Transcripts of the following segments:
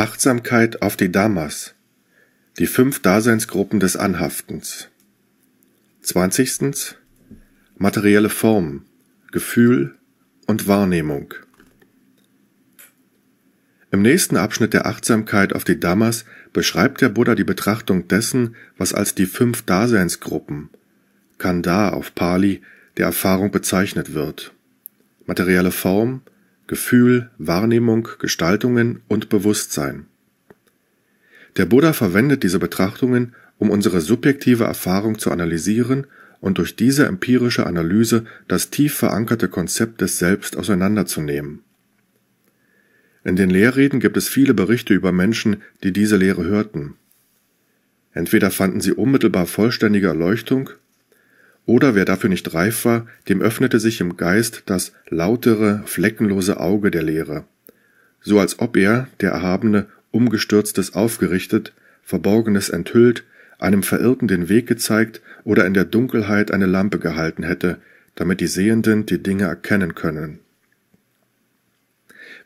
Achtsamkeit auf die Dhammas. Die fünf Daseinsgruppen des Anhaftens. 20. Materielle Form, Gefühl und Wahrnehmung. Im nächsten Abschnitt der Achtsamkeit auf die Dhammas beschreibt der Buddha die Betrachtung dessen, was als die fünf Daseinsgruppen, Kanda auf Pali, der Erfahrung bezeichnet wird. Materielle Form, Gefühl, Wahrnehmung, Gestaltungen und Bewusstsein. Der Buddha verwendet diese Betrachtungen, um unsere subjektive Erfahrung zu analysieren und durch diese empirische Analyse das tief verankerte Konzept des Selbst auseinanderzunehmen. In den Lehrreden gibt es viele Berichte über Menschen, die diese Lehre hörten. Entweder fanden sie unmittelbar vollständige Erleuchtung oder wer dafür nicht reif war, dem öffnete sich im Geist das lautere, fleckenlose Auge der Lehre, so als ob er, der Erhabene, Umgestürztes aufgerichtet, Verborgenes enthüllt, einem Verirrten den Weg gezeigt oder in der Dunkelheit eine Lampe gehalten hätte, damit die Sehenden die Dinge erkennen können.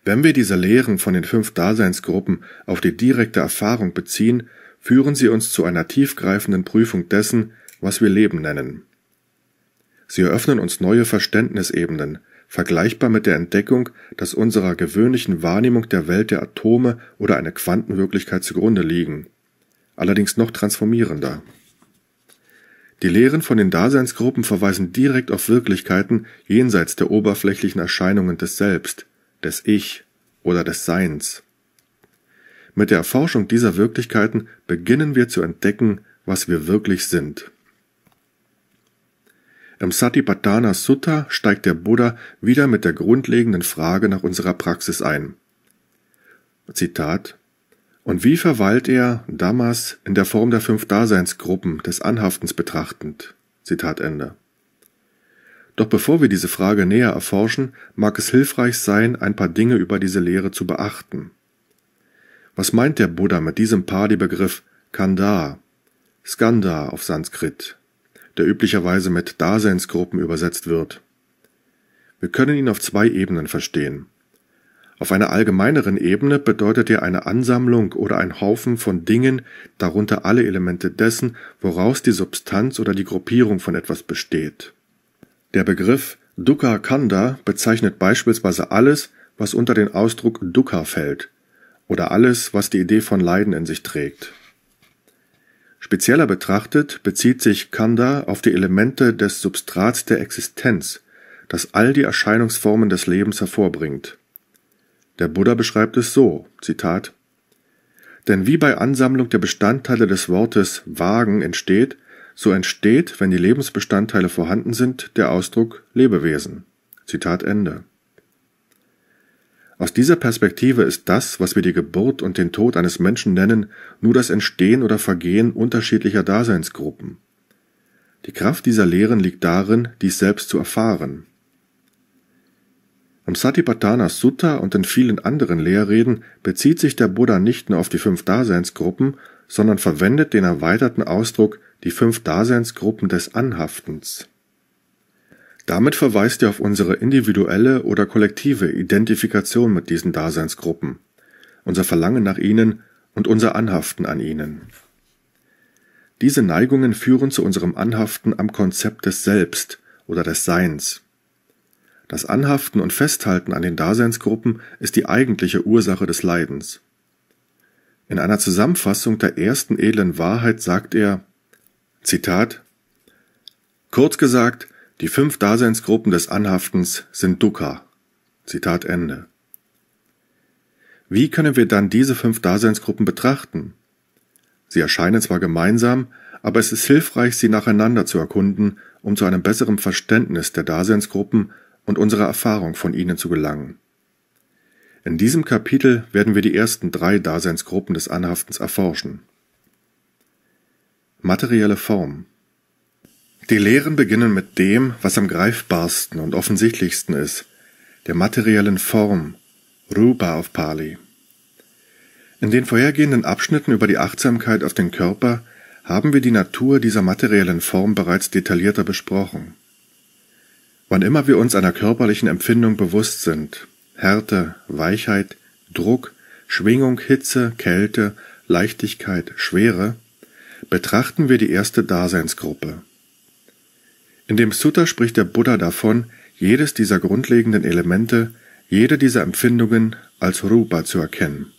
Wenn wir diese Lehren von den fünf Daseinsgruppen auf die direkte Erfahrung beziehen, führen sie uns zu einer tiefgreifenden Prüfung dessen, was wir Leben nennen. Sie eröffnen uns neue Verständnisebenen, vergleichbar mit der Entdeckung, dass unserer gewöhnlichen Wahrnehmung der Welt der Atome oder eine Quantenwirklichkeit zugrunde liegen, allerdings noch transformierender. Die Lehren von den Daseinsgruppen verweisen direkt auf Wirklichkeiten jenseits der oberflächlichen Erscheinungen des Selbst, des Ich oder des Seins. Mit der Erforschung dieser Wirklichkeiten beginnen wir zu entdecken, was wir wirklich sind. Im Satipatthana Sutta steigt der Buddha wieder mit der grundlegenden Frage nach unserer Praxis ein. Zitat Und wie verweilt er Dhammas in der Form der fünf Daseinsgruppen des Anhaftens betrachtend? Zitat Ende. Doch bevor wir diese Frage näher erforschen, mag es hilfreich sein, ein paar Dinge über diese Lehre zu beachten. Was meint der Buddha mit diesem Pali-Begriff Kanda, Skanda auf Sanskrit? der üblicherweise mit Daseinsgruppen übersetzt wird. Wir können ihn auf zwei Ebenen verstehen. Auf einer allgemeineren Ebene bedeutet er eine Ansammlung oder ein Haufen von Dingen, darunter alle Elemente dessen, woraus die Substanz oder die Gruppierung von etwas besteht. Der Begriff Dukkha Kanda bezeichnet beispielsweise alles, was unter den Ausdruck Dukkha fällt, oder alles, was die Idee von Leiden in sich trägt. Spezieller betrachtet bezieht sich Kanda auf die Elemente des Substrats der Existenz, das all die Erscheinungsformen des Lebens hervorbringt. Der Buddha beschreibt es so, Zitat, Denn wie bei Ansammlung der Bestandteile des Wortes wagen entsteht, so entsteht, wenn die Lebensbestandteile vorhanden sind, der Ausdruck Lebewesen. Zitat Ende. Aus dieser Perspektive ist das, was wir die Geburt und den Tod eines Menschen nennen, nur das Entstehen oder Vergehen unterschiedlicher Daseinsgruppen. Die Kraft dieser Lehren liegt darin, dies selbst zu erfahren. Am Satipatthana Sutta und in vielen anderen Lehrreden bezieht sich der Buddha nicht nur auf die fünf Daseinsgruppen, sondern verwendet den erweiterten Ausdruck die fünf Daseinsgruppen des Anhaftens damit verweist er auf unsere individuelle oder kollektive Identifikation mit diesen Daseinsgruppen, unser Verlangen nach ihnen und unser Anhaften an ihnen. Diese Neigungen führen zu unserem Anhaften am Konzept des Selbst oder des Seins. Das Anhaften und Festhalten an den Daseinsgruppen ist die eigentliche Ursache des Leidens. In einer Zusammenfassung der ersten edlen Wahrheit sagt er Zitat Kurz gesagt, die fünf Daseinsgruppen des Anhaftens sind Dukkha. Zitat Ende. Wie können wir dann diese fünf Daseinsgruppen betrachten? Sie erscheinen zwar gemeinsam, aber es ist hilfreich, sie nacheinander zu erkunden, um zu einem besseren Verständnis der Daseinsgruppen und unserer Erfahrung von ihnen zu gelangen. In diesem Kapitel werden wir die ersten drei Daseinsgruppen des Anhaftens erforschen. Materielle Form die Lehren beginnen mit dem, was am greifbarsten und offensichtlichsten ist, der materiellen Form, Rupa auf Pali. In den vorhergehenden Abschnitten über die Achtsamkeit auf den Körper haben wir die Natur dieser materiellen Form bereits detaillierter besprochen. Wann immer wir uns einer körperlichen Empfindung bewusst sind, Härte, Weichheit, Druck, Schwingung, Hitze, Kälte, Leichtigkeit, Schwere, betrachten wir die erste Daseinsgruppe, in dem Sutta spricht der Buddha davon, jedes dieser grundlegenden Elemente, jede dieser Empfindungen als Rupa zu erkennen.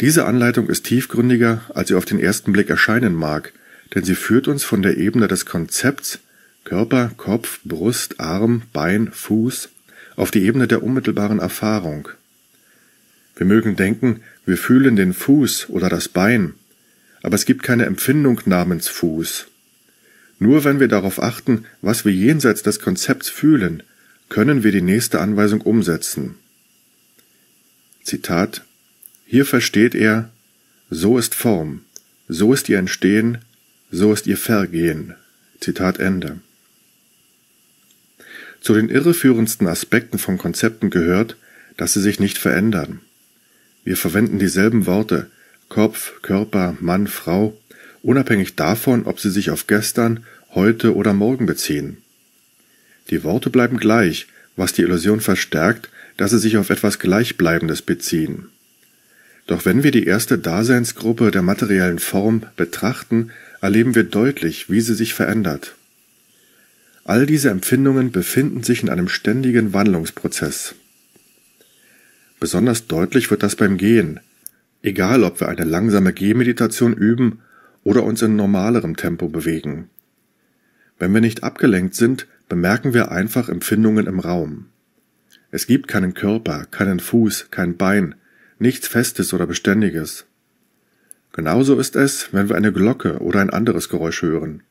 Diese Anleitung ist tiefgründiger, als sie auf den ersten Blick erscheinen mag, denn sie führt uns von der Ebene des Konzepts Körper, Kopf, Brust, Arm, Bein, Fuß auf die Ebene der unmittelbaren Erfahrung. Wir mögen denken, wir fühlen den Fuß oder das Bein, aber es gibt keine Empfindung namens Fuß nur wenn wir darauf achten, was wir jenseits des Konzepts fühlen, können wir die nächste Anweisung umsetzen. Zitat Hier versteht er, so ist Form, so ist ihr Entstehen, so ist ihr Vergehen. Zitat Ende. Zu den irreführendsten Aspekten von Konzepten gehört, dass sie sich nicht verändern. Wir verwenden dieselben Worte Kopf, Körper, Mann, Frau unabhängig davon, ob sie sich auf gestern, heute oder morgen beziehen. Die Worte bleiben gleich, was die Illusion verstärkt, dass sie sich auf etwas Gleichbleibendes beziehen. Doch wenn wir die erste Daseinsgruppe der materiellen Form betrachten, erleben wir deutlich, wie sie sich verändert. All diese Empfindungen befinden sich in einem ständigen Wandlungsprozess. Besonders deutlich wird das beim Gehen. Egal, ob wir eine langsame Gehmeditation üben oder uns in normalerem Tempo bewegen. Wenn wir nicht abgelenkt sind, bemerken wir einfach Empfindungen im Raum. Es gibt keinen Körper, keinen Fuß, kein Bein, nichts Festes oder Beständiges. Genauso ist es, wenn wir eine Glocke oder ein anderes Geräusch hören.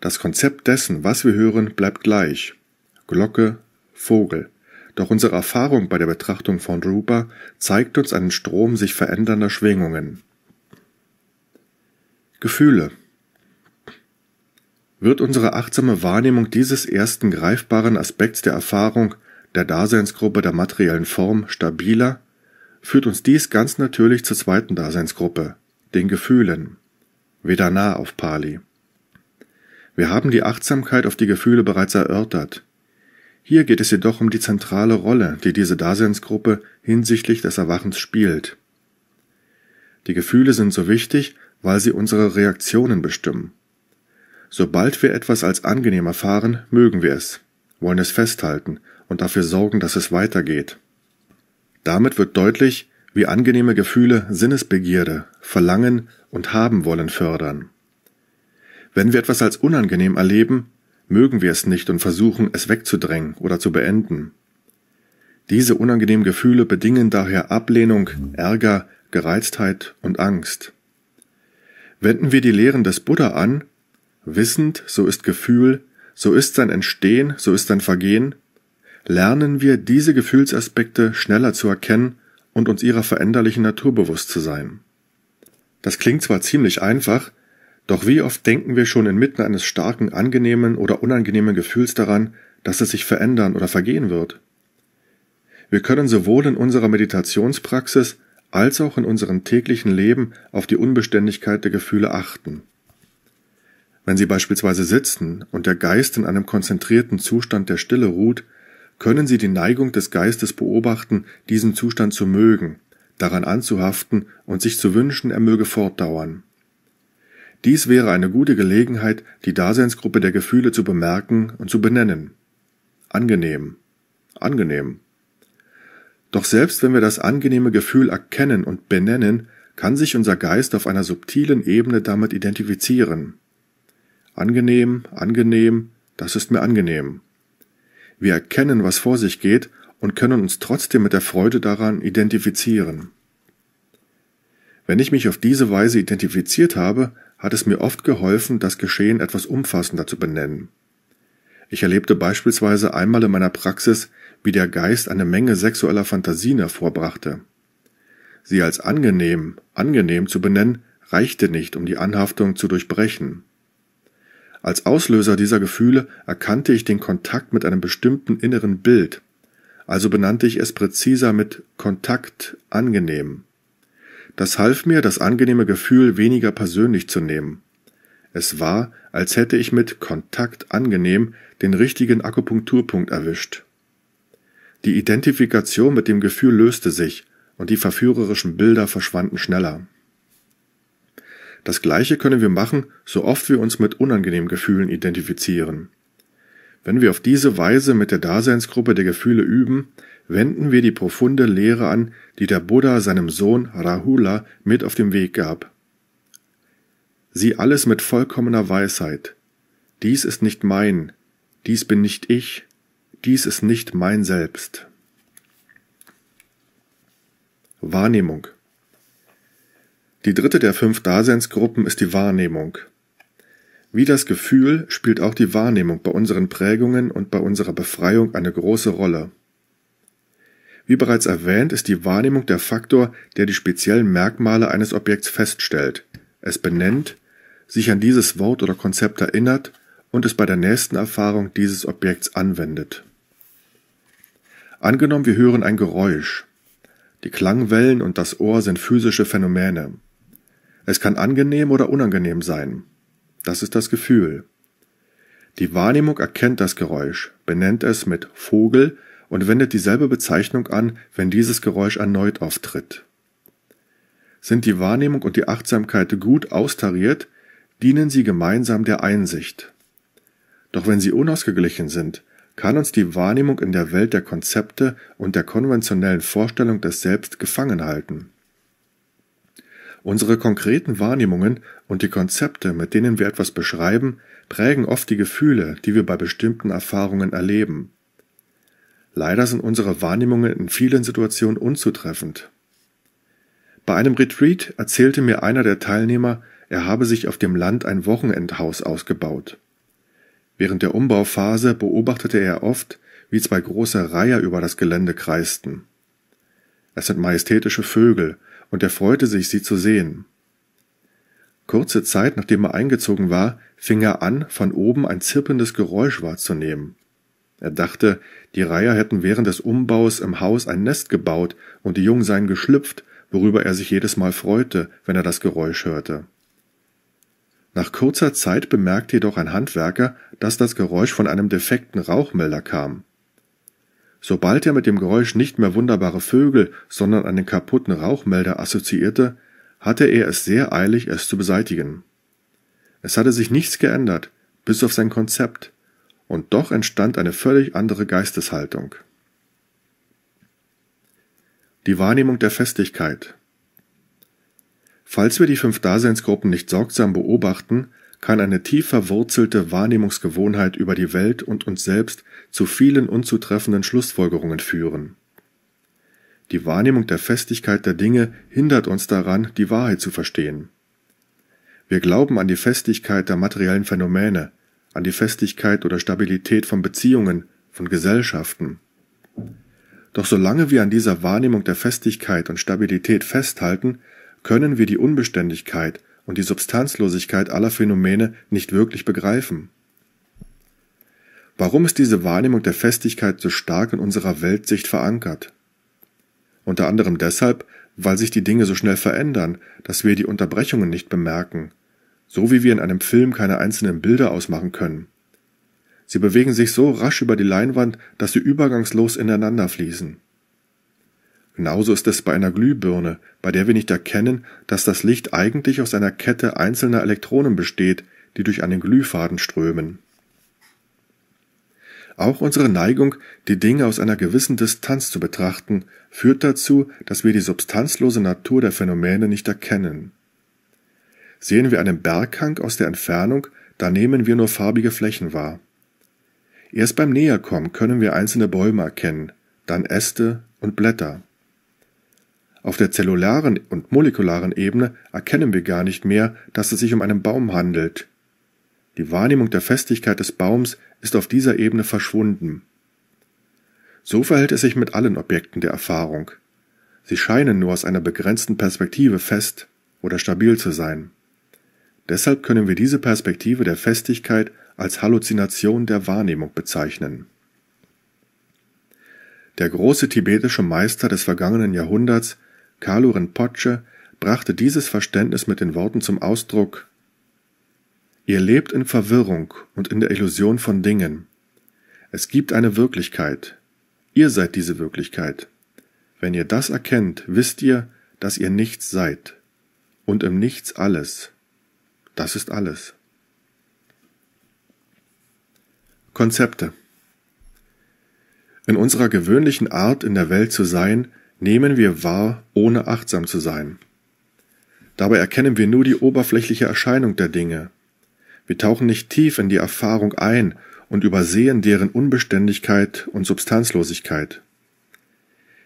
Das Konzept dessen, was wir hören, bleibt gleich. Glocke, Vogel. Doch unsere Erfahrung bei der Betrachtung von Rupa zeigt uns einen Strom sich verändernder Schwingungen. Gefühle. Wird unsere achtsame Wahrnehmung dieses ersten greifbaren Aspekts der Erfahrung, der Daseinsgruppe der materiellen Form, stabiler, führt uns dies ganz natürlich zur zweiten Daseinsgruppe, den Gefühlen, Vedana auf Pali. Wir haben die Achtsamkeit auf die Gefühle bereits erörtert. Hier geht es jedoch um die zentrale Rolle, die diese Daseinsgruppe hinsichtlich des Erwachens spielt. Die Gefühle sind so wichtig, weil sie unsere Reaktionen bestimmen. Sobald wir etwas als angenehm erfahren, mögen wir es, wollen es festhalten und dafür sorgen, dass es weitergeht. Damit wird deutlich, wie angenehme Gefühle Sinnesbegierde, Verlangen und Haben wollen fördern. Wenn wir etwas als unangenehm erleben, mögen wir es nicht und versuchen, es wegzudrängen oder zu beenden. Diese unangenehmen Gefühle bedingen daher Ablehnung, Ärger, Gereiztheit und Angst. Wenden wir die Lehren des Buddha an, wissend, so ist Gefühl, so ist sein Entstehen, so ist sein Vergehen, lernen wir diese Gefühlsaspekte schneller zu erkennen und uns ihrer veränderlichen Natur bewusst zu sein. Das klingt zwar ziemlich einfach, doch wie oft denken wir schon inmitten eines starken, angenehmen oder unangenehmen Gefühls daran, dass es sich verändern oder vergehen wird. Wir können sowohl in unserer Meditationspraxis als auch in unserem täglichen Leben auf die Unbeständigkeit der Gefühle achten. Wenn Sie beispielsweise sitzen und der Geist in einem konzentrierten Zustand der Stille ruht, können Sie die Neigung des Geistes beobachten, diesen Zustand zu mögen, daran anzuhaften und sich zu wünschen, er möge fortdauern. Dies wäre eine gute Gelegenheit, die Daseinsgruppe der Gefühle zu bemerken und zu benennen. Angenehm. Angenehm. Doch selbst wenn wir das angenehme Gefühl erkennen und benennen, kann sich unser Geist auf einer subtilen Ebene damit identifizieren. Angenehm, angenehm, das ist mir angenehm. Wir erkennen, was vor sich geht und können uns trotzdem mit der Freude daran identifizieren. Wenn ich mich auf diese Weise identifiziert habe, hat es mir oft geholfen, das Geschehen etwas umfassender zu benennen. Ich erlebte beispielsweise einmal in meiner Praxis, wie der Geist eine Menge sexueller Fantasien hervorbrachte. Sie als angenehm, angenehm zu benennen, reichte nicht, um die Anhaftung zu durchbrechen. Als Auslöser dieser Gefühle erkannte ich den Kontakt mit einem bestimmten inneren Bild, also benannte ich es präziser mit Kontakt angenehm. Das half mir, das angenehme Gefühl weniger persönlich zu nehmen. Es war, als hätte ich mit Kontakt angenehm den richtigen Akupunkturpunkt erwischt. Die Identifikation mit dem Gefühl löste sich und die verführerischen Bilder verschwanden schneller. Das Gleiche können wir machen, so oft wir uns mit unangenehmen Gefühlen identifizieren. Wenn wir auf diese Weise mit der Daseinsgruppe der Gefühle üben, wenden wir die profunde Lehre an, die der Buddha seinem Sohn Rahula mit auf dem Weg gab. Sieh alles mit vollkommener Weisheit. Dies ist nicht mein, dies bin nicht ich, dies ist nicht mein Selbst. Wahrnehmung. Die dritte der fünf Daseinsgruppen ist die Wahrnehmung. Wie das Gefühl spielt auch die Wahrnehmung bei unseren Prägungen und bei unserer Befreiung eine große Rolle. Wie bereits erwähnt, ist die Wahrnehmung der Faktor, der die speziellen Merkmale eines Objekts feststellt, es benennt sich an dieses Wort oder Konzept erinnert und es bei der nächsten Erfahrung dieses Objekts anwendet. Angenommen, wir hören ein Geräusch. Die Klangwellen und das Ohr sind physische Phänomene. Es kann angenehm oder unangenehm sein. Das ist das Gefühl. Die Wahrnehmung erkennt das Geräusch, benennt es mit Vogel und wendet dieselbe Bezeichnung an, wenn dieses Geräusch erneut auftritt. Sind die Wahrnehmung und die Achtsamkeit gut austariert, dienen sie gemeinsam der Einsicht. Doch wenn sie unausgeglichen sind, kann uns die Wahrnehmung in der Welt der Konzepte und der konventionellen Vorstellung des Selbst gefangen halten. Unsere konkreten Wahrnehmungen und die Konzepte, mit denen wir etwas beschreiben, prägen oft die Gefühle, die wir bei bestimmten Erfahrungen erleben. Leider sind unsere Wahrnehmungen in vielen Situationen unzutreffend. Bei einem Retreat erzählte mir einer der Teilnehmer, er habe sich auf dem Land ein Wochenendhaus ausgebaut. Während der Umbauphase beobachtete er oft, wie zwei große Reiher über das Gelände kreisten. Es sind majestätische Vögel, und er freute sich, sie zu sehen. Kurze Zeit nachdem er eingezogen war, fing er an, von oben ein zirpendes Geräusch wahrzunehmen. Er dachte, die Reiher hätten während des Umbaus im Haus ein Nest gebaut und die Jungen seien geschlüpft, worüber er sich jedes Mal freute, wenn er das Geräusch hörte. Nach kurzer Zeit bemerkte jedoch ein Handwerker, dass das Geräusch von einem defekten Rauchmelder kam. Sobald er mit dem Geräusch nicht mehr wunderbare Vögel, sondern einen kaputten Rauchmelder assoziierte, hatte er es sehr eilig, es zu beseitigen. Es hatte sich nichts geändert, bis auf sein Konzept, und doch entstand eine völlig andere Geisteshaltung. Die Wahrnehmung der Festigkeit Falls wir die fünf Daseinsgruppen nicht sorgsam beobachten, kann eine tief verwurzelte Wahrnehmungsgewohnheit über die Welt und uns selbst zu vielen unzutreffenden Schlussfolgerungen führen. Die Wahrnehmung der Festigkeit der Dinge hindert uns daran, die Wahrheit zu verstehen. Wir glauben an die Festigkeit der materiellen Phänomene, an die Festigkeit oder Stabilität von Beziehungen, von Gesellschaften. Doch solange wir an dieser Wahrnehmung der Festigkeit und Stabilität festhalten, können wir die Unbeständigkeit und die Substanzlosigkeit aller Phänomene nicht wirklich begreifen. Warum ist diese Wahrnehmung der Festigkeit so stark in unserer Weltsicht verankert? Unter anderem deshalb, weil sich die Dinge so schnell verändern, dass wir die Unterbrechungen nicht bemerken, so wie wir in einem Film keine einzelnen Bilder ausmachen können. Sie bewegen sich so rasch über die Leinwand, dass sie übergangslos ineinander fließen. Genauso ist es bei einer Glühbirne, bei der wir nicht erkennen, dass das Licht eigentlich aus einer Kette einzelner Elektronen besteht, die durch einen Glühfaden strömen. Auch unsere Neigung, die Dinge aus einer gewissen Distanz zu betrachten, führt dazu, dass wir die substanzlose Natur der Phänomene nicht erkennen. Sehen wir einen Berghang aus der Entfernung, da nehmen wir nur farbige Flächen wahr. Erst beim Näherkommen können wir einzelne Bäume erkennen, dann Äste und Blätter. Auf der zellularen und molekularen Ebene erkennen wir gar nicht mehr, dass es sich um einen Baum handelt. Die Wahrnehmung der Festigkeit des Baums ist auf dieser Ebene verschwunden. So verhält es sich mit allen Objekten der Erfahrung. Sie scheinen nur aus einer begrenzten Perspektive fest oder stabil zu sein. Deshalb können wir diese Perspektive der Festigkeit als Halluzination der Wahrnehmung bezeichnen. Der große tibetische Meister des vergangenen Jahrhunderts Carlo Rinpoche brachte dieses Verständnis mit den Worten zum Ausdruck Ihr lebt in Verwirrung und in der Illusion von Dingen. Es gibt eine Wirklichkeit. Ihr seid diese Wirklichkeit. Wenn ihr das erkennt, wisst ihr, dass ihr nichts seid. Und im Nichts alles. Das ist alles. Konzepte In unserer gewöhnlichen Art in der Welt zu sein, nehmen wir wahr, ohne achtsam zu sein. Dabei erkennen wir nur die oberflächliche Erscheinung der Dinge. Wir tauchen nicht tief in die Erfahrung ein und übersehen deren Unbeständigkeit und Substanzlosigkeit.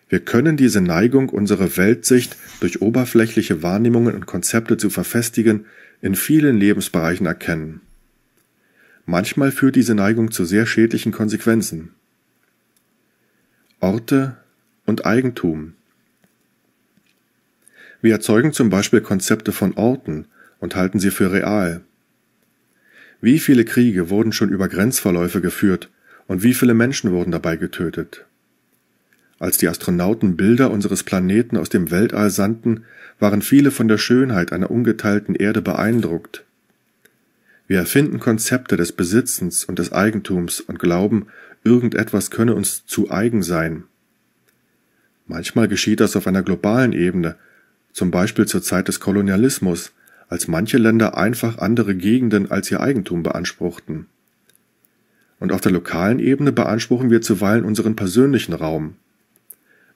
Wir können diese Neigung, unsere Weltsicht durch oberflächliche Wahrnehmungen und Konzepte zu verfestigen, in vielen Lebensbereichen erkennen. Manchmal führt diese Neigung zu sehr schädlichen Konsequenzen. Orte, und Eigentum. Wir erzeugen zum Beispiel Konzepte von Orten und halten sie für real. Wie viele Kriege wurden schon über Grenzverläufe geführt und wie viele Menschen wurden dabei getötet? Als die Astronauten Bilder unseres Planeten aus dem Weltall sandten, waren viele von der Schönheit einer ungeteilten Erde beeindruckt. Wir erfinden Konzepte des Besitzens und des Eigentums und glauben, irgendetwas könne uns zu eigen sein. Manchmal geschieht das auf einer globalen Ebene, zum Beispiel zur Zeit des Kolonialismus, als manche Länder einfach andere Gegenden als ihr Eigentum beanspruchten. Und auf der lokalen Ebene beanspruchen wir zuweilen unseren persönlichen Raum.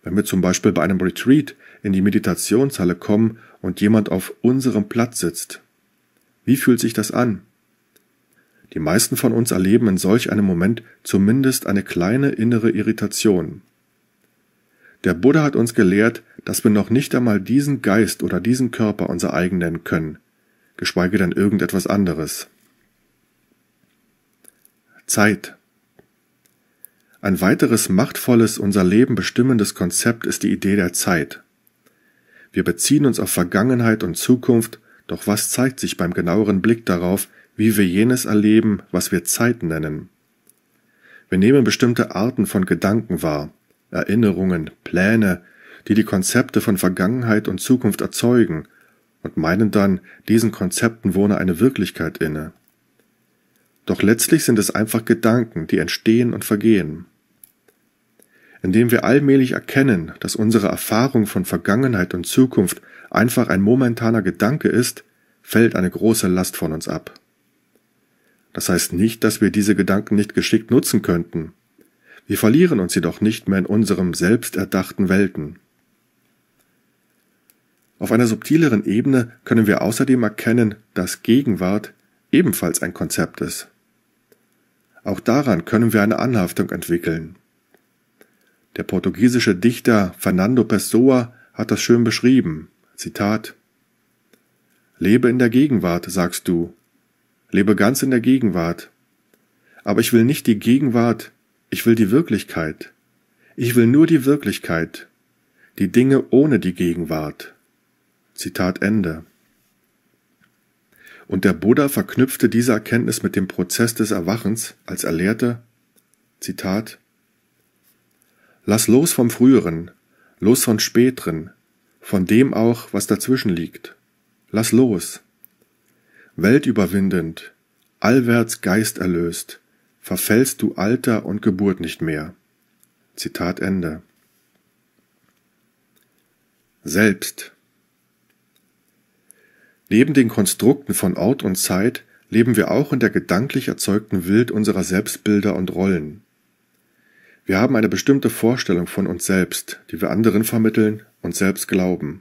Wenn wir zum Beispiel bei einem Retreat in die Meditationshalle kommen und jemand auf unserem Platz sitzt, wie fühlt sich das an? Die meisten von uns erleben in solch einem Moment zumindest eine kleine innere Irritation. Der Buddha hat uns gelehrt, dass wir noch nicht einmal diesen Geist oder diesen Körper unser eigen nennen können, geschweige denn irgendetwas anderes. Zeit. Ein weiteres machtvolles, unser Leben bestimmendes Konzept ist die Idee der Zeit. Wir beziehen uns auf Vergangenheit und Zukunft, doch was zeigt sich beim genaueren Blick darauf, wie wir jenes erleben, was wir Zeit nennen? Wir nehmen bestimmte Arten von Gedanken wahr, Erinnerungen, Pläne, die die Konzepte von Vergangenheit und Zukunft erzeugen und meinen dann, diesen Konzepten wohne eine Wirklichkeit inne. Doch letztlich sind es einfach Gedanken, die entstehen und vergehen. Indem wir allmählich erkennen, dass unsere Erfahrung von Vergangenheit und Zukunft einfach ein momentaner Gedanke ist, fällt eine große Last von uns ab. Das heißt nicht, dass wir diese Gedanken nicht geschickt nutzen könnten, wir verlieren uns jedoch nicht mehr in unserem selbsterdachten Welten. Auf einer subtileren Ebene können wir außerdem erkennen, dass Gegenwart ebenfalls ein Konzept ist. Auch daran können wir eine Anhaftung entwickeln. Der portugiesische Dichter Fernando Pessoa hat das schön beschrieben. Zitat Lebe in der Gegenwart, sagst du. Lebe ganz in der Gegenwart. Aber ich will nicht die Gegenwart ich will die Wirklichkeit. Ich will nur die Wirklichkeit. Die Dinge ohne die Gegenwart. Zitat Ende. Und der Buddha verknüpfte diese Erkenntnis mit dem Prozess des Erwachens, als er lehrte, Zitat, Lass los vom Früheren, los von Späteren, von dem auch, was dazwischen liegt. Lass los. Weltüberwindend, allwärts Geist erlöst, verfällst du Alter und Geburt nicht mehr. Zitat Ende. Selbst. Neben den Konstrukten von Ort und Zeit leben wir auch in der gedanklich erzeugten Wild unserer Selbstbilder und Rollen. Wir haben eine bestimmte Vorstellung von uns selbst, die wir anderen vermitteln und selbst glauben.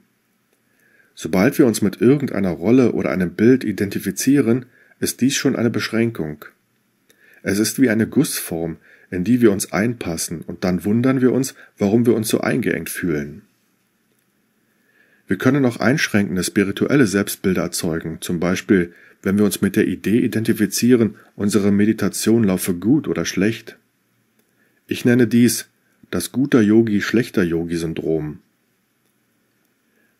Sobald wir uns mit irgendeiner Rolle oder einem Bild identifizieren, ist dies schon eine Beschränkung. Es ist wie eine Gussform, in die wir uns einpassen, und dann wundern wir uns, warum wir uns so eingeengt fühlen. Wir können auch einschränkende spirituelle Selbstbilder erzeugen, zum Beispiel, wenn wir uns mit der Idee identifizieren, unsere Meditation laufe gut oder schlecht. Ich nenne dies das guter Yogi, schlechter Yogi Syndrom.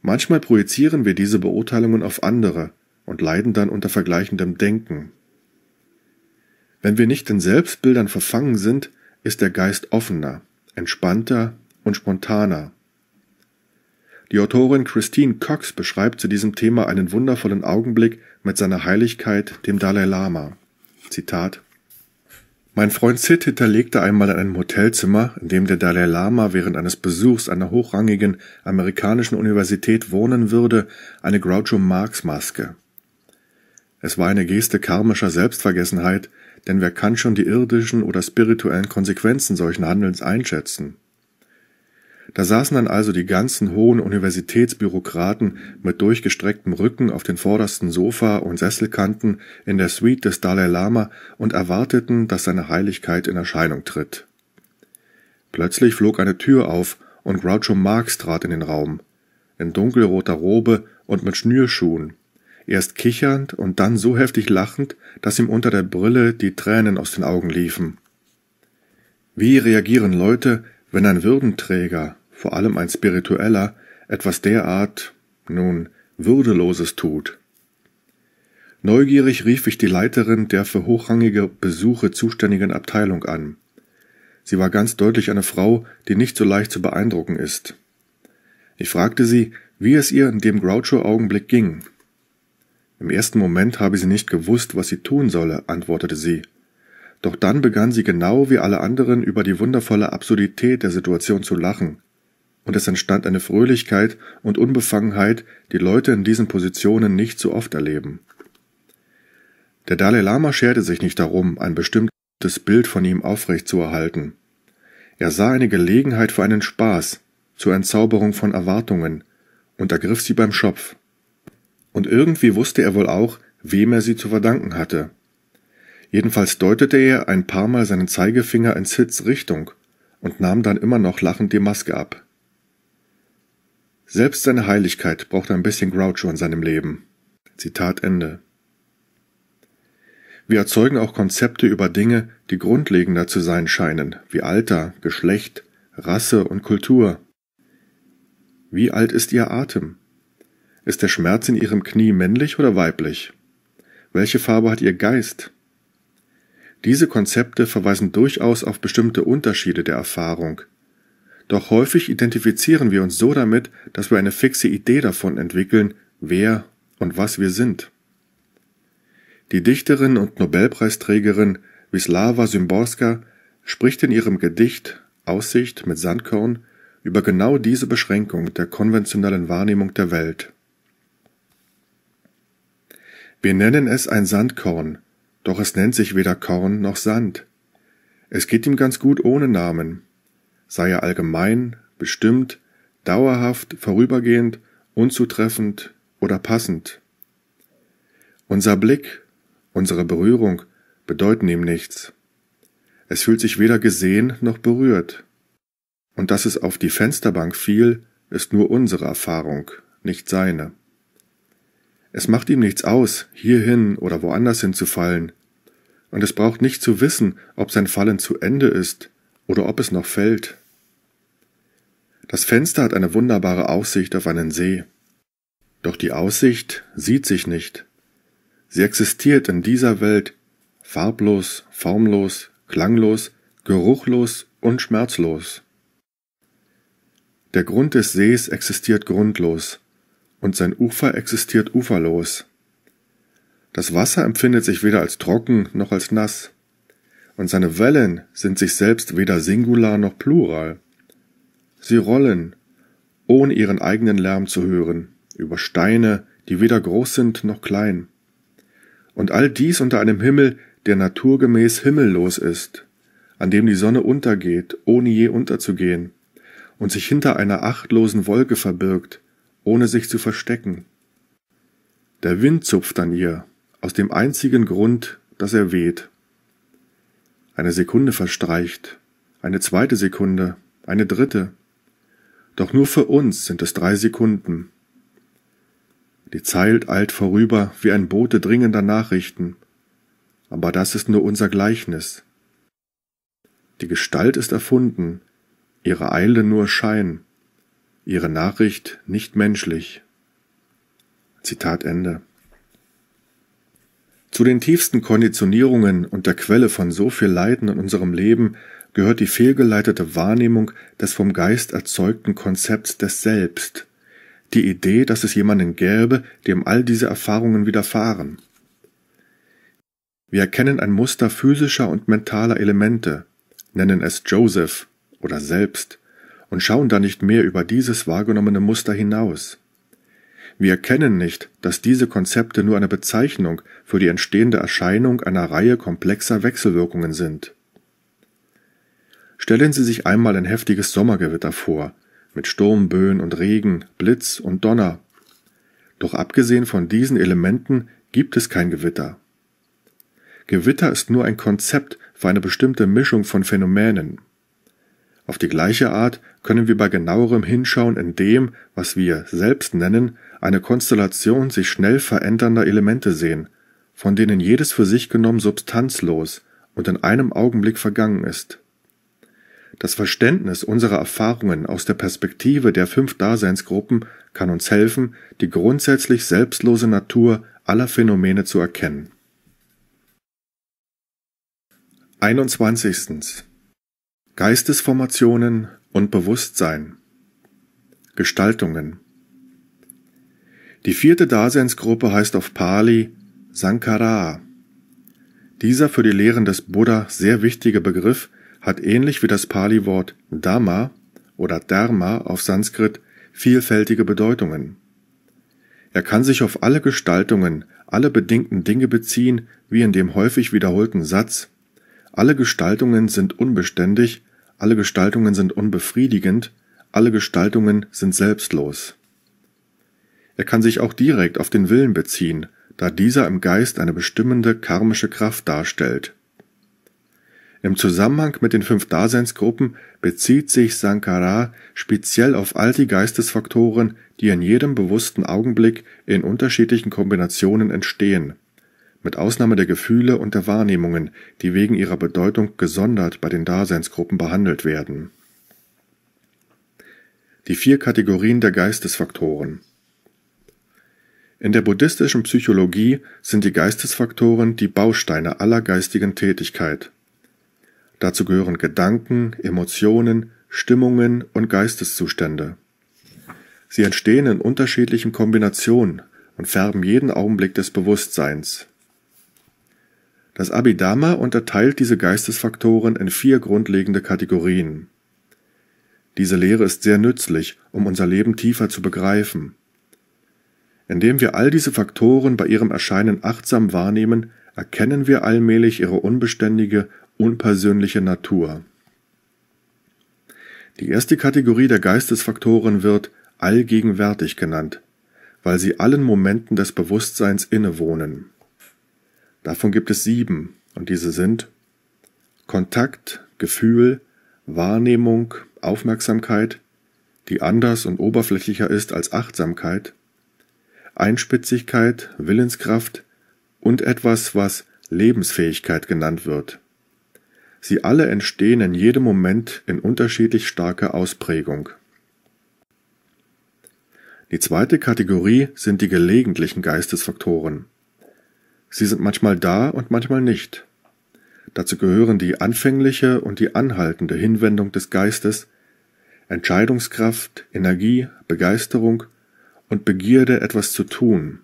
Manchmal projizieren wir diese Beurteilungen auf andere und leiden dann unter vergleichendem Denken. Wenn wir nicht in Selbstbildern verfangen sind, ist der Geist offener, entspannter und spontaner. Die Autorin Christine Cox beschreibt zu diesem Thema einen wundervollen Augenblick mit seiner Heiligkeit, dem Dalai Lama. Zitat Mein Freund Sid hinterlegte einmal in einem Hotelzimmer, in dem der Dalai Lama während eines Besuchs einer hochrangigen amerikanischen Universität wohnen würde, eine Groucho Marx Maske. Es war eine Geste karmischer Selbstvergessenheit, denn wer kann schon die irdischen oder spirituellen Konsequenzen solchen Handelns einschätzen? Da saßen dann also die ganzen hohen Universitätsbürokraten mit durchgestrecktem Rücken auf den vordersten Sofa und Sesselkanten in der Suite des Dalai Lama und erwarteten, dass seine Heiligkeit in Erscheinung tritt. Plötzlich flog eine Tür auf und Groucho Marx trat in den Raum, in dunkelroter Robe und mit Schnürschuhen, erst kichernd und dann so heftig lachend, dass ihm unter der Brille die Tränen aus den Augen liefen. Wie reagieren Leute, wenn ein Würdenträger, vor allem ein spiritueller, etwas derart, nun, würdeloses tut? Neugierig rief ich die Leiterin der für hochrangige Besuche zuständigen Abteilung an. Sie war ganz deutlich eine Frau, die nicht so leicht zu beeindrucken ist. Ich fragte sie, wie es ihr in dem Groucho-Augenblick ging, im ersten Moment habe sie nicht gewusst, was sie tun solle, antwortete sie. Doch dann begann sie genau wie alle anderen über die wundervolle Absurdität der Situation zu lachen. Und es entstand eine Fröhlichkeit und Unbefangenheit, die Leute in diesen Positionen nicht so oft erleben. Der Dalai Lama scherte sich nicht darum, ein bestimmtes Bild von ihm aufrecht zu erhalten. Er sah eine Gelegenheit für einen Spaß, zur Entzauberung von Erwartungen, und ergriff sie beim Schopf und irgendwie wusste er wohl auch, wem er sie zu verdanken hatte. Jedenfalls deutete er ein paar Mal seinen Zeigefinger in Sids Richtung und nahm dann immer noch lachend die Maske ab. Selbst seine Heiligkeit braucht ein bisschen Groucho in seinem Leben. Zitat Ende. Wir erzeugen auch Konzepte über Dinge, die grundlegender zu sein scheinen, wie Alter, Geschlecht, Rasse und Kultur. Wie alt ist Ihr Atem? Ist der Schmerz in ihrem Knie männlich oder weiblich? Welche Farbe hat ihr Geist? Diese Konzepte verweisen durchaus auf bestimmte Unterschiede der Erfahrung. Doch häufig identifizieren wir uns so damit, dass wir eine fixe Idee davon entwickeln, wer und was wir sind. Die Dichterin und Nobelpreisträgerin Wisława Symborska spricht in ihrem Gedicht Aussicht mit Sandkorn über genau diese Beschränkung der konventionellen Wahrnehmung der Welt. Wir nennen es ein Sandkorn, doch es nennt sich weder Korn noch Sand. Es geht ihm ganz gut ohne Namen. Sei er allgemein, bestimmt, dauerhaft, vorübergehend, unzutreffend oder passend. Unser Blick, unsere Berührung bedeuten ihm nichts. Es fühlt sich weder gesehen noch berührt. Und dass es auf die Fensterbank fiel, ist nur unsere Erfahrung, nicht seine. Es macht ihm nichts aus, hierhin oder woanders hinzufallen. Und es braucht nicht zu wissen, ob sein Fallen zu Ende ist oder ob es noch fällt. Das Fenster hat eine wunderbare Aussicht auf einen See. Doch die Aussicht sieht sich nicht. Sie existiert in dieser Welt farblos, formlos, klanglos, geruchlos und schmerzlos. Der Grund des Sees existiert grundlos, und sein Ufer existiert uferlos. Das Wasser empfindet sich weder als trocken noch als nass, und seine Wellen sind sich selbst weder singular noch plural. Sie rollen, ohne ihren eigenen Lärm zu hören, über Steine, die weder groß sind noch klein. Und all dies unter einem Himmel, der naturgemäß himmellos ist, an dem die Sonne untergeht, ohne je unterzugehen, und sich hinter einer achtlosen Wolke verbirgt, ohne sich zu verstecken. Der Wind zupft an ihr, aus dem einzigen Grund, dass er weht. Eine Sekunde verstreicht, eine zweite Sekunde, eine dritte. Doch nur für uns sind es drei Sekunden. Die Zeit eilt vorüber wie ein Bote dringender Nachrichten. Aber das ist nur unser Gleichnis. Die Gestalt ist erfunden, ihre Eile nur Schein ihre Nachricht nicht menschlich. Zitat Ende. Zu den tiefsten Konditionierungen und der Quelle von so viel Leiden in unserem Leben gehört die fehlgeleitete Wahrnehmung des vom Geist erzeugten Konzepts des Selbst, die Idee, dass es jemanden gäbe, dem all diese Erfahrungen widerfahren. Wir erkennen ein Muster physischer und mentaler Elemente, nennen es Joseph oder Selbst, und schauen da nicht mehr über dieses wahrgenommene Muster hinaus. Wir erkennen nicht, dass diese Konzepte nur eine Bezeichnung für die entstehende Erscheinung einer Reihe komplexer Wechselwirkungen sind. Stellen Sie sich einmal ein heftiges Sommergewitter vor, mit Sturmböen und Regen, Blitz und Donner. Doch abgesehen von diesen Elementen gibt es kein Gewitter. Gewitter ist nur ein Konzept für eine bestimmte Mischung von Phänomenen. Auf die gleiche Art können wir bei genauerem Hinschauen in dem, was wir selbst nennen, eine Konstellation sich schnell verändernder Elemente sehen, von denen jedes für sich genommen substanzlos und in einem Augenblick vergangen ist. Das Verständnis unserer Erfahrungen aus der Perspektive der fünf Daseinsgruppen kann uns helfen, die grundsätzlich selbstlose Natur aller Phänomene zu erkennen. 21. Geistesformationen und Bewusstsein. Gestaltungen. Die vierte Daseinsgruppe heißt auf Pali Sankara. Dieser für die Lehren des Buddha sehr wichtige Begriff hat ähnlich wie das Pali-Wort Dhamma oder Dharma auf Sanskrit vielfältige Bedeutungen. Er kann sich auf alle Gestaltungen, alle bedingten Dinge beziehen, wie in dem häufig wiederholten Satz Alle Gestaltungen sind unbeständig, alle Gestaltungen sind unbefriedigend, alle Gestaltungen sind selbstlos. Er kann sich auch direkt auf den Willen beziehen, da dieser im Geist eine bestimmende karmische Kraft darstellt. Im Zusammenhang mit den fünf Daseinsgruppen bezieht sich Sankara speziell auf all die Geistesfaktoren, die in jedem bewussten Augenblick in unterschiedlichen Kombinationen entstehen mit Ausnahme der Gefühle und der Wahrnehmungen, die wegen ihrer Bedeutung gesondert bei den Daseinsgruppen behandelt werden. Die vier Kategorien der Geistesfaktoren In der buddhistischen Psychologie sind die Geistesfaktoren die Bausteine aller geistigen Tätigkeit. Dazu gehören Gedanken, Emotionen, Stimmungen und Geisteszustände. Sie entstehen in unterschiedlichen Kombinationen und färben jeden Augenblick des Bewusstseins. Das Abhidharma unterteilt diese Geistesfaktoren in vier grundlegende Kategorien. Diese Lehre ist sehr nützlich, um unser Leben tiefer zu begreifen. Indem wir all diese Faktoren bei ihrem Erscheinen achtsam wahrnehmen, erkennen wir allmählich ihre unbeständige, unpersönliche Natur. Die erste Kategorie der Geistesfaktoren wird allgegenwärtig genannt, weil sie allen Momenten des Bewusstseins innewohnen. Davon gibt es sieben und diese sind Kontakt, Gefühl, Wahrnehmung, Aufmerksamkeit, die anders und oberflächlicher ist als Achtsamkeit, Einspitzigkeit, Willenskraft und etwas, was Lebensfähigkeit genannt wird. Sie alle entstehen in jedem Moment in unterschiedlich starker Ausprägung. Die zweite Kategorie sind die gelegentlichen Geistesfaktoren. Sie sind manchmal da und manchmal nicht. Dazu gehören die anfängliche und die anhaltende Hinwendung des Geistes, Entscheidungskraft, Energie, Begeisterung und Begierde, etwas zu tun.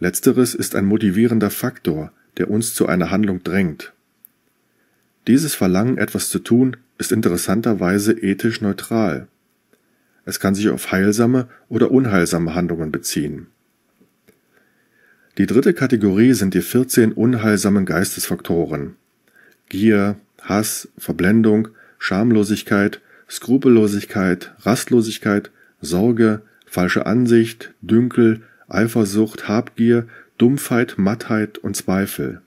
Letzteres ist ein motivierender Faktor, der uns zu einer Handlung drängt. Dieses Verlangen, etwas zu tun, ist interessanterweise ethisch neutral. Es kann sich auf heilsame oder unheilsame Handlungen beziehen. Die dritte Kategorie sind die 14 unheilsamen Geistesfaktoren. Gier, Hass, Verblendung, Schamlosigkeit, Skrupellosigkeit, Rastlosigkeit, Sorge, falsche Ansicht, Dünkel, Eifersucht, Habgier, Dumpfheit, Mattheit und Zweifel.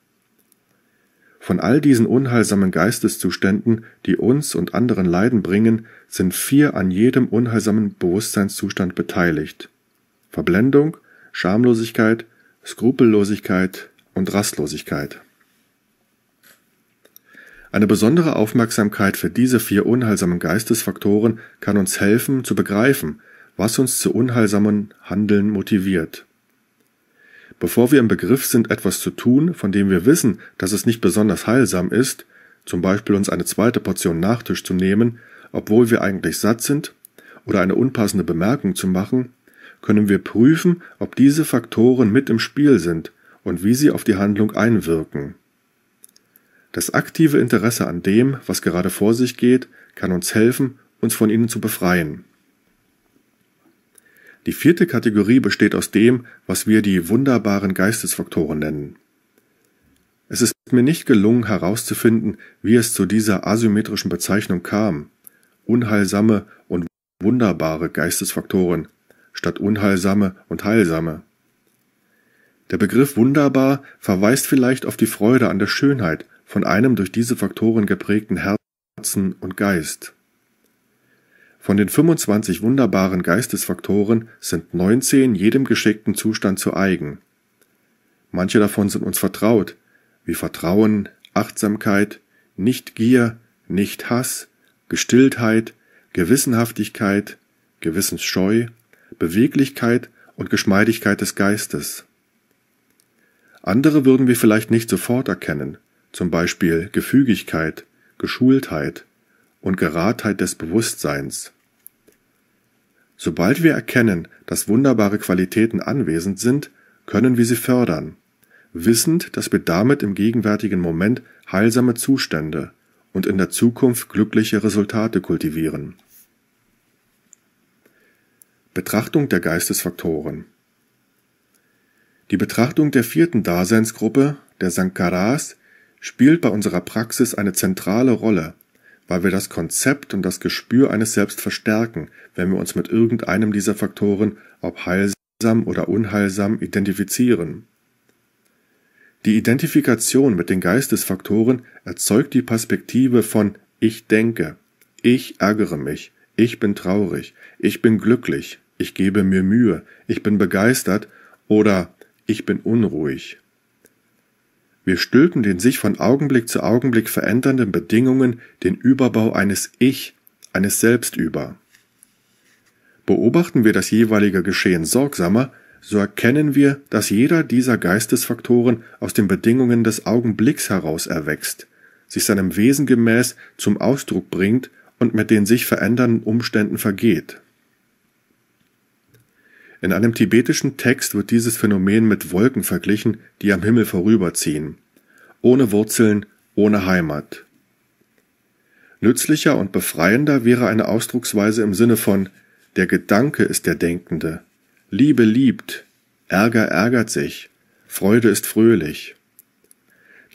Von all diesen unheilsamen Geisteszuständen, die uns und anderen Leiden bringen, sind vier an jedem unheilsamen Bewusstseinszustand beteiligt. Verblendung, Schamlosigkeit, Skrupellosigkeit und Rastlosigkeit. Eine besondere Aufmerksamkeit für diese vier unheilsamen Geistesfaktoren kann uns helfen zu begreifen, was uns zu unheilsamen Handeln motiviert. Bevor wir im Begriff sind, etwas zu tun, von dem wir wissen, dass es nicht besonders heilsam ist, zum Beispiel uns eine zweite Portion Nachtisch zu nehmen, obwohl wir eigentlich satt sind, oder eine unpassende Bemerkung zu machen, können wir prüfen, ob diese Faktoren mit im Spiel sind und wie sie auf die Handlung einwirken. Das aktive Interesse an dem, was gerade vor sich geht, kann uns helfen, uns von ihnen zu befreien. Die vierte Kategorie besteht aus dem, was wir die wunderbaren Geistesfaktoren nennen. Es ist mir nicht gelungen herauszufinden, wie es zu dieser asymmetrischen Bezeichnung kam. Unheilsame und wunderbare Geistesfaktoren statt unheilsame und heilsame. Der Begriff wunderbar verweist vielleicht auf die Freude an der Schönheit von einem durch diese Faktoren geprägten Herzen und Geist. Von den 25 wunderbaren Geistesfaktoren sind 19 jedem geschickten Zustand zu eigen. Manche davon sind uns vertraut, wie Vertrauen, Achtsamkeit, Nichtgier, Nicht-Hass, Gestilltheit, Gewissenhaftigkeit, Gewissensscheu, Beweglichkeit und Geschmeidigkeit des Geistes. Andere würden wir vielleicht nicht sofort erkennen, zum Beispiel Gefügigkeit, Geschultheit und Geradheit des Bewusstseins. Sobald wir erkennen, dass wunderbare Qualitäten anwesend sind, können wir sie fördern, wissend, dass wir damit im gegenwärtigen Moment heilsame Zustände und in der Zukunft glückliche Resultate kultivieren. Betrachtung der Geistesfaktoren Die Betrachtung der vierten Daseinsgruppe, der Sankaras, spielt bei unserer Praxis eine zentrale Rolle, weil wir das Konzept und das Gespür eines Selbst verstärken, wenn wir uns mit irgendeinem dieser Faktoren, ob heilsam oder unheilsam, identifizieren. Die Identifikation mit den Geistesfaktoren erzeugt die Perspektive von Ich denke, ich ärgere mich, ich bin traurig, ich bin glücklich, ich gebe mir Mühe, ich bin begeistert oder ich bin unruhig. Wir stülpen den sich von Augenblick zu Augenblick verändernden Bedingungen den Überbau eines Ich, eines Selbst über. Beobachten wir das jeweilige Geschehen sorgsamer, so erkennen wir, dass jeder dieser Geistesfaktoren aus den Bedingungen des Augenblicks heraus erwächst, sich seinem Wesen gemäß zum Ausdruck bringt und mit den sich verändernden Umständen vergeht. In einem tibetischen Text wird dieses Phänomen mit Wolken verglichen, die am Himmel vorüberziehen. Ohne Wurzeln, ohne Heimat. Nützlicher und befreiender wäre eine Ausdrucksweise im Sinne von der Gedanke ist der Denkende, Liebe liebt, Ärger ärgert sich, Freude ist fröhlich.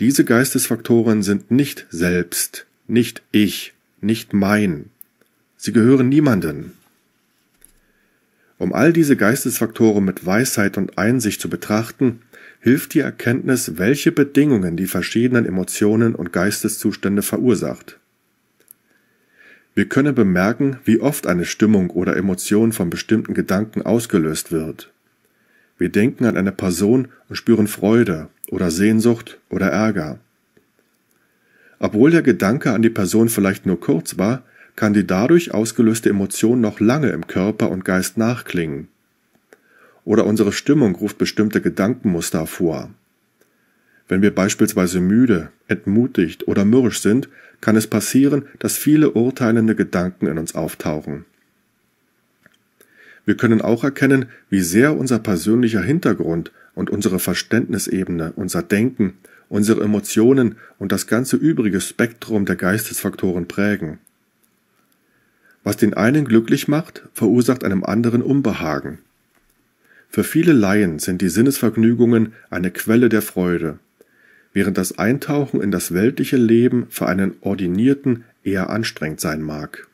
Diese Geistesfaktoren sind nicht selbst, nicht ich, nicht mein. Sie gehören niemanden. Um all diese Geistesfaktoren mit Weisheit und Einsicht zu betrachten, hilft die Erkenntnis, welche Bedingungen die verschiedenen Emotionen und Geisteszustände verursacht. Wir können bemerken, wie oft eine Stimmung oder Emotion von bestimmten Gedanken ausgelöst wird. Wir denken an eine Person und spüren Freude oder Sehnsucht oder Ärger. Obwohl der Gedanke an die Person vielleicht nur kurz war, kann die dadurch ausgelöste Emotion noch lange im Körper und Geist nachklingen. Oder unsere Stimmung ruft bestimmte Gedankenmuster hervor. Wenn wir beispielsweise müde, entmutigt oder mürrisch sind, kann es passieren, dass viele urteilende Gedanken in uns auftauchen. Wir können auch erkennen, wie sehr unser persönlicher Hintergrund und unsere Verständnisebene, unser Denken, unsere Emotionen und das ganze übrige Spektrum der Geistesfaktoren prägen. Was den einen glücklich macht, verursacht einem anderen Unbehagen. Für viele Laien sind die Sinnesvergnügungen eine Quelle der Freude, während das Eintauchen in das weltliche Leben für einen Ordinierten eher anstrengend sein mag.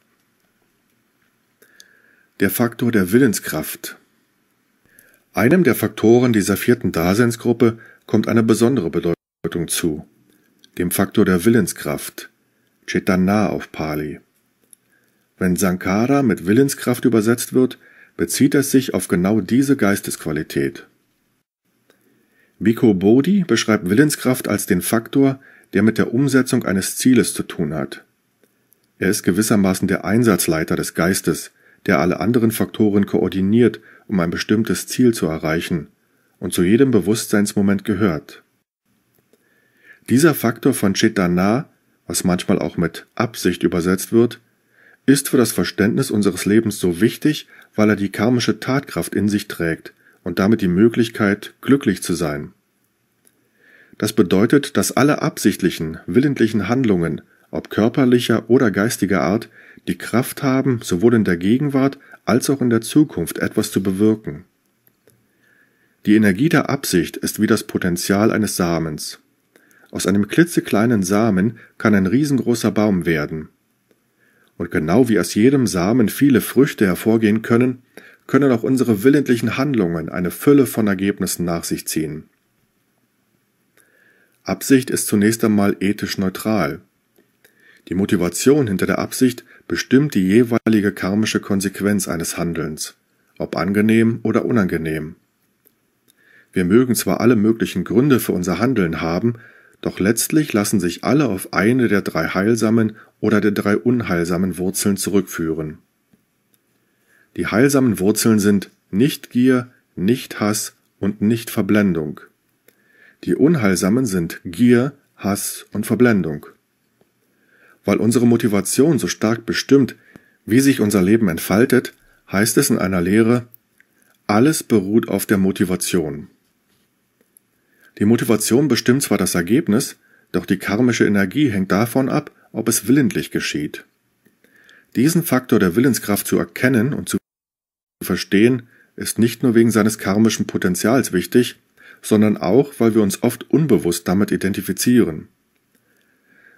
Der Faktor der Willenskraft Einem der Faktoren dieser vierten Daseinsgruppe kommt eine besondere Bedeutung zu, dem Faktor der Willenskraft, Chetana auf Pali. Wenn Sankara mit Willenskraft übersetzt wird, bezieht es sich auf genau diese Geistesqualität. Biko Bodhi beschreibt Willenskraft als den Faktor, der mit der Umsetzung eines Zieles zu tun hat. Er ist gewissermaßen der Einsatzleiter des Geistes, der alle anderen Faktoren koordiniert, um ein bestimmtes Ziel zu erreichen und zu jedem Bewusstseinsmoment gehört. Dieser Faktor von Chetana, was manchmal auch mit Absicht übersetzt wird, ist für das Verständnis unseres Lebens so wichtig, weil er die karmische Tatkraft in sich trägt und damit die Möglichkeit, glücklich zu sein. Das bedeutet, dass alle absichtlichen, willentlichen Handlungen, ob körperlicher oder geistiger Art, die Kraft haben, sowohl in der Gegenwart als auch in der Zukunft etwas zu bewirken. Die Energie der Absicht ist wie das Potenzial eines Samens. Aus einem klitzekleinen Samen kann ein riesengroßer Baum werden. Und genau wie aus jedem Samen viele Früchte hervorgehen können, können auch unsere willentlichen Handlungen eine Fülle von Ergebnissen nach sich ziehen. Absicht ist zunächst einmal ethisch neutral. Die Motivation hinter der Absicht bestimmt die jeweilige karmische Konsequenz eines Handelns, ob angenehm oder unangenehm. Wir mögen zwar alle möglichen Gründe für unser Handeln haben, doch letztlich lassen sich alle auf eine der drei heilsamen oder der drei unheilsamen Wurzeln zurückführen. Die heilsamen Wurzeln sind Nichtgier, Nichthass und Nichtverblendung. Die unheilsamen sind Gier, Hass und Verblendung. Weil unsere Motivation so stark bestimmt, wie sich unser Leben entfaltet, heißt es in einer Lehre, alles beruht auf der Motivation. Die Motivation bestimmt zwar das Ergebnis, doch die karmische Energie hängt davon ab, ob es willentlich geschieht. Diesen Faktor der Willenskraft zu erkennen und zu verstehen, ist nicht nur wegen seines karmischen Potenzials wichtig, sondern auch, weil wir uns oft unbewusst damit identifizieren.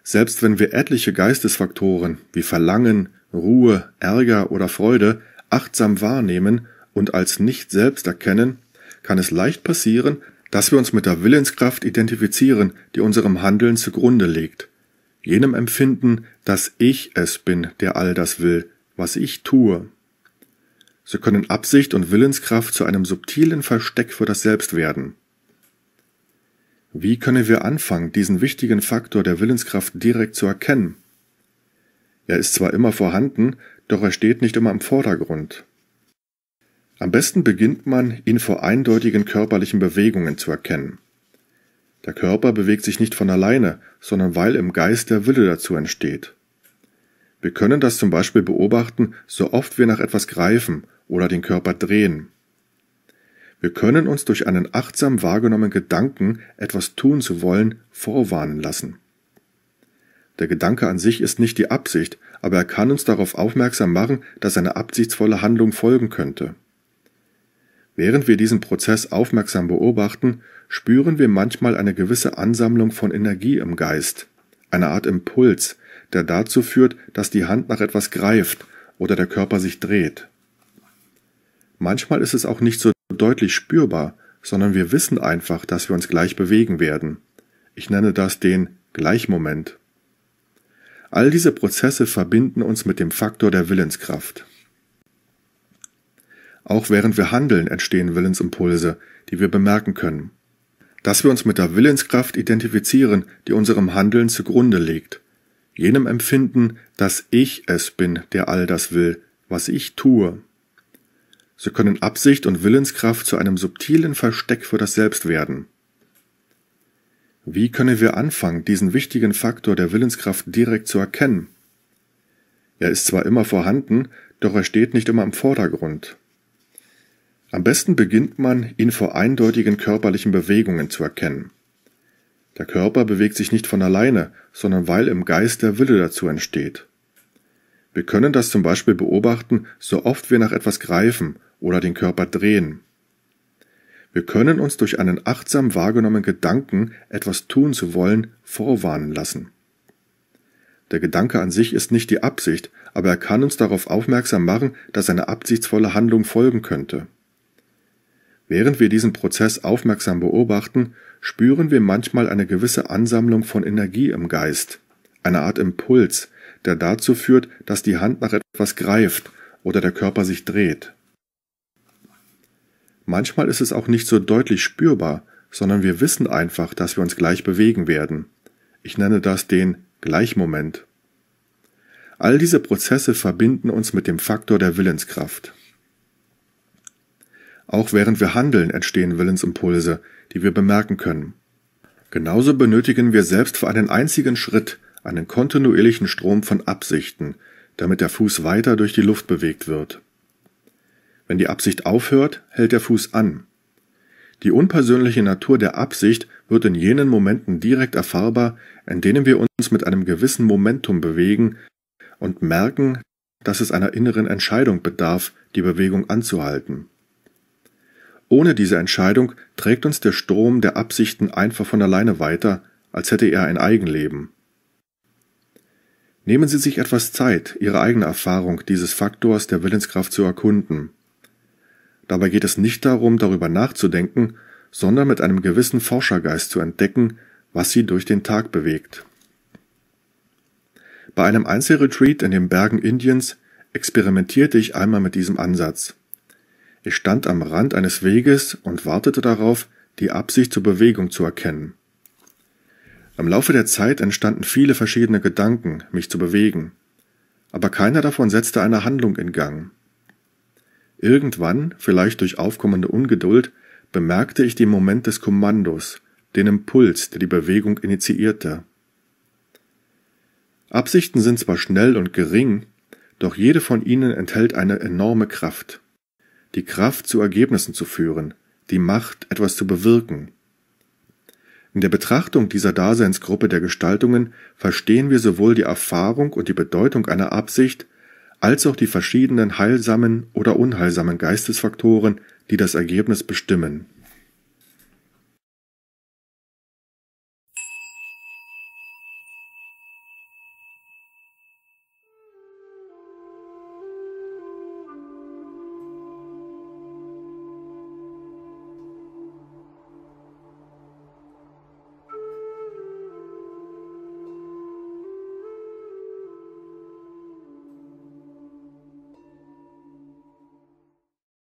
Selbst wenn wir etliche Geistesfaktoren wie Verlangen, Ruhe, Ärger oder Freude achtsam wahrnehmen und als nicht selbst erkennen, kann es leicht passieren, dass wir uns mit der Willenskraft identifizieren, die unserem Handeln zugrunde liegt, jenem Empfinden, dass ich es bin, der all das will, was ich tue. So können Absicht und Willenskraft zu einem subtilen Versteck für das Selbst werden. Wie können wir anfangen, diesen wichtigen Faktor der Willenskraft direkt zu erkennen? Er ist zwar immer vorhanden, doch er steht nicht immer im Vordergrund. Am besten beginnt man, ihn vor eindeutigen körperlichen Bewegungen zu erkennen. Der Körper bewegt sich nicht von alleine, sondern weil im Geist der Wille dazu entsteht. Wir können das zum Beispiel beobachten, so oft wir nach etwas greifen oder den Körper drehen. Wir können uns durch einen achtsam wahrgenommenen Gedanken, etwas tun zu wollen, vorwarnen lassen. Der Gedanke an sich ist nicht die Absicht, aber er kann uns darauf aufmerksam machen, dass eine absichtsvolle Handlung folgen könnte. Während wir diesen Prozess aufmerksam beobachten, spüren wir manchmal eine gewisse Ansammlung von Energie im Geist, eine Art Impuls, der dazu führt, dass die Hand nach etwas greift oder der Körper sich dreht. Manchmal ist es auch nicht so deutlich spürbar, sondern wir wissen einfach, dass wir uns gleich bewegen werden. Ich nenne das den Gleichmoment. All diese Prozesse verbinden uns mit dem Faktor der Willenskraft. Auch während wir handeln, entstehen Willensimpulse, die wir bemerken können. Dass wir uns mit der Willenskraft identifizieren, die unserem Handeln zugrunde liegt. Jenem Empfinden, dass ich es bin, der all das will, was ich tue. So können Absicht und Willenskraft zu einem subtilen Versteck für das Selbst werden. Wie können wir anfangen, diesen wichtigen Faktor der Willenskraft direkt zu erkennen? Er ist zwar immer vorhanden, doch er steht nicht immer im Vordergrund. Am besten beginnt man, ihn vor eindeutigen körperlichen Bewegungen zu erkennen. Der Körper bewegt sich nicht von alleine, sondern weil im Geist der Wille dazu entsteht. Wir können das zum Beispiel beobachten, so oft wir nach etwas greifen oder den Körper drehen. Wir können uns durch einen achtsam wahrgenommenen Gedanken, etwas tun zu wollen, vorwarnen lassen. Der Gedanke an sich ist nicht die Absicht, aber er kann uns darauf aufmerksam machen, dass eine absichtsvolle Handlung folgen könnte. Während wir diesen Prozess aufmerksam beobachten, spüren wir manchmal eine gewisse Ansammlung von Energie im Geist, eine Art Impuls, der dazu führt, dass die Hand nach etwas greift oder der Körper sich dreht. Manchmal ist es auch nicht so deutlich spürbar, sondern wir wissen einfach, dass wir uns gleich bewegen werden. Ich nenne das den Gleichmoment. All diese Prozesse verbinden uns mit dem Faktor der Willenskraft. Auch während wir handeln, entstehen Willensimpulse, die wir bemerken können. Genauso benötigen wir selbst für einen einzigen Schritt einen kontinuierlichen Strom von Absichten, damit der Fuß weiter durch die Luft bewegt wird. Wenn die Absicht aufhört, hält der Fuß an. Die unpersönliche Natur der Absicht wird in jenen Momenten direkt erfahrbar, in denen wir uns mit einem gewissen Momentum bewegen und merken, dass es einer inneren Entscheidung bedarf, die Bewegung anzuhalten. Ohne diese Entscheidung trägt uns der Strom der Absichten einfach von alleine weiter, als hätte er ein Eigenleben. Nehmen Sie sich etwas Zeit, Ihre eigene Erfahrung dieses Faktors der Willenskraft zu erkunden. Dabei geht es nicht darum, darüber nachzudenken, sondern mit einem gewissen Forschergeist zu entdecken, was sie durch den Tag bewegt. Bei einem Einzelretreat in den Bergen Indiens experimentierte ich einmal mit diesem Ansatz. Ich stand am Rand eines Weges und wartete darauf, die Absicht zur Bewegung zu erkennen. Im Laufe der Zeit entstanden viele verschiedene Gedanken, mich zu bewegen, aber keiner davon setzte eine Handlung in Gang. Irgendwann, vielleicht durch aufkommende Ungeduld, bemerkte ich den Moment des Kommandos, den Impuls, der die Bewegung initiierte. Absichten sind zwar schnell und gering, doch jede von ihnen enthält eine enorme Kraft die Kraft zu Ergebnissen zu führen, die Macht, etwas zu bewirken. In der Betrachtung dieser Daseinsgruppe der Gestaltungen verstehen wir sowohl die Erfahrung und die Bedeutung einer Absicht, als auch die verschiedenen heilsamen oder unheilsamen Geistesfaktoren, die das Ergebnis bestimmen